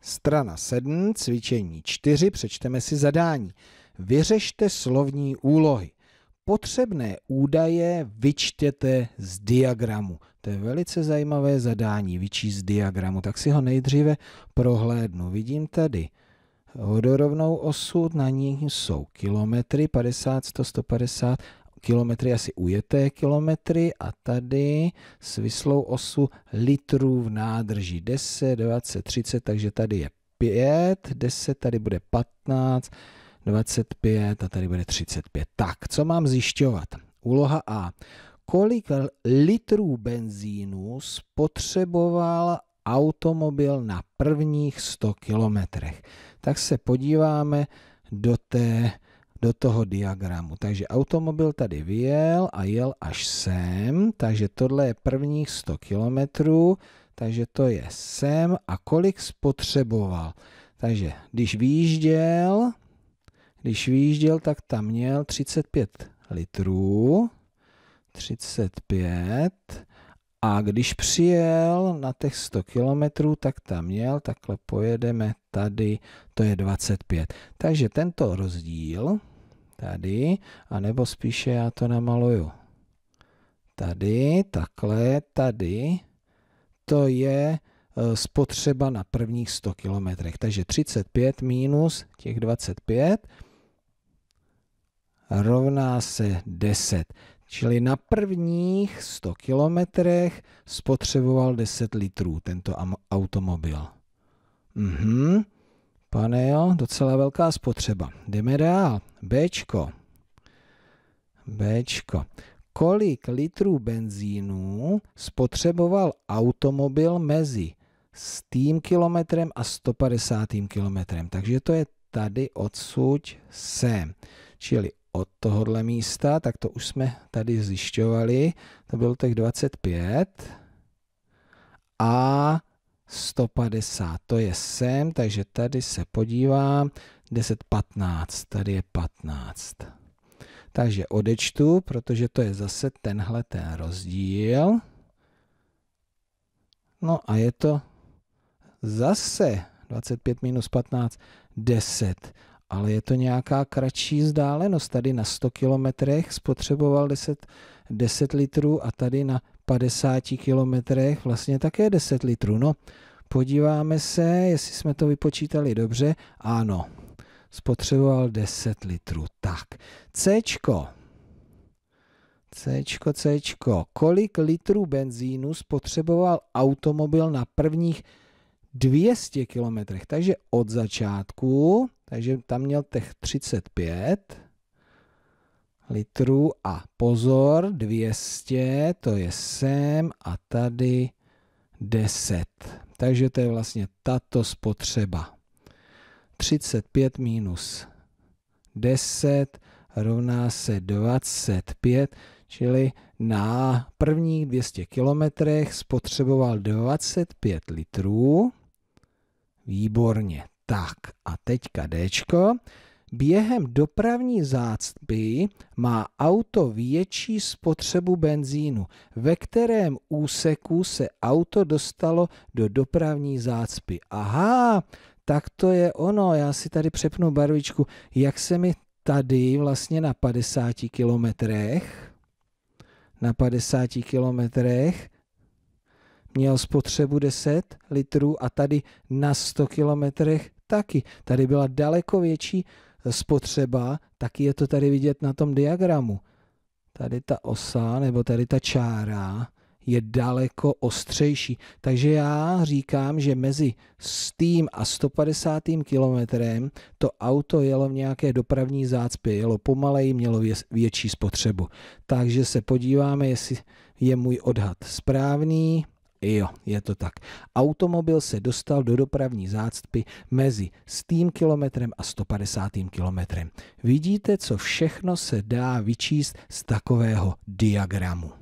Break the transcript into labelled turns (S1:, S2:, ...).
S1: Strana 7, cvičení 4, přečteme si zadání. Vyřešte slovní úlohy. Potřebné údaje vyčtěte z diagramu. To je velice zajímavé zadání, vyčíst z diagramu. Tak si ho nejdříve prohlédnu. Vidím tady vodorovnou osu, na ní jsou kilometry, 50, 100, 150, kilometry asi ujeté kilometry a tady s vyslou osu litrů v nádrži 10, 20, 30, takže tady je 5, 10, tady bude 15, 25 a tady bude 35. Tak, co mám zjišťovat? Úloha A. Kolik litrů benzínu spotřeboval automobil na prvních 100 kilometrech? Tak se podíváme do té do toho diagramu. Takže automobil tady vyjel a jel až sem, takže tohle je prvních 100 kilometrů, takže to je sem a kolik spotřeboval. Takže když výjížděl, když výjížděl, tak tam měl 35 litrů, 35 a když přijel na těch 100 kilometrů, tak tam měl, takhle pojedeme tady, to je 25. Takže tento rozdíl tady, anebo spíše já to namaluju. Tady, takhle, tady, to je eh, spotřeba na prvních 100 kilometrech. Takže 35 minus těch 25 rovná se 10. Čili na prvních 100 kilometrech spotřeboval 10 litrů tento automobil. Mhm docela velká spotřeba. Jdeme dál. Bčko. Bčko. Kolik litrů benzínu spotřeboval automobil mezi s km kilometrem a 150. kilometrem. Takže to je tady odsuť sem. Čili od tohohle místa, tak to už jsme tady zjišťovali, to bylo těch 25 a 150, to je sem, takže tady se podívám, 10, 15, tady je 15. Takže odečtu, protože to je zase tenhle ten rozdíl. No a je to zase 25 minus 15, 10. Ale je to nějaká kratší vzdálenost. Tady na 100 kilometrech spotřeboval 10, 10 litrů a tady na 50 kilometrech vlastně také 10 litrů. No, podíváme se, jestli jsme to vypočítali dobře. Ano, spotřeboval 10 litrů. Tak, C. C, C. Kolik litrů benzínu spotřeboval automobil na prvních 200 kilometrech? Takže od začátku, takže tam měl těch 35 litrů a pozor, 200, to je sem a tady 10. Takže to je vlastně tato spotřeba. 35 minus 10 rovná se 25, čili na prvních 200 kilometrech spotřeboval 25 litrů. Výborně. Tak a teďka Dčko. Během dopravní zácpy má auto větší spotřebu benzínu. Ve kterém úseku se auto dostalo do dopravní zácpy? Aha, tak to je ono. Já si tady přepnu barvičku. Jak se mi tady vlastně na 50 kilometrech na 50 kilometrech měl spotřebu 10 litrů a tady na 100 kilometrech taky. Tady byla daleko větší spotřeba, tak je to tady vidět na tom diagramu. Tady ta osa nebo tady ta čára je daleko ostřejší. Takže já říkám, že mezi 100 a 150 kilometrem to auto jelo v nějaké dopravní zácpě, jelo pomaleji, mělo větší spotřebu. Takže se podíváme, jestli je můj odhad správný. Jo, je to tak. Automobil se dostal do dopravní zácpy mezi 100 kilometrem a 150. kilometrem. Vidíte, co všechno se dá vyčíst z takového diagramu.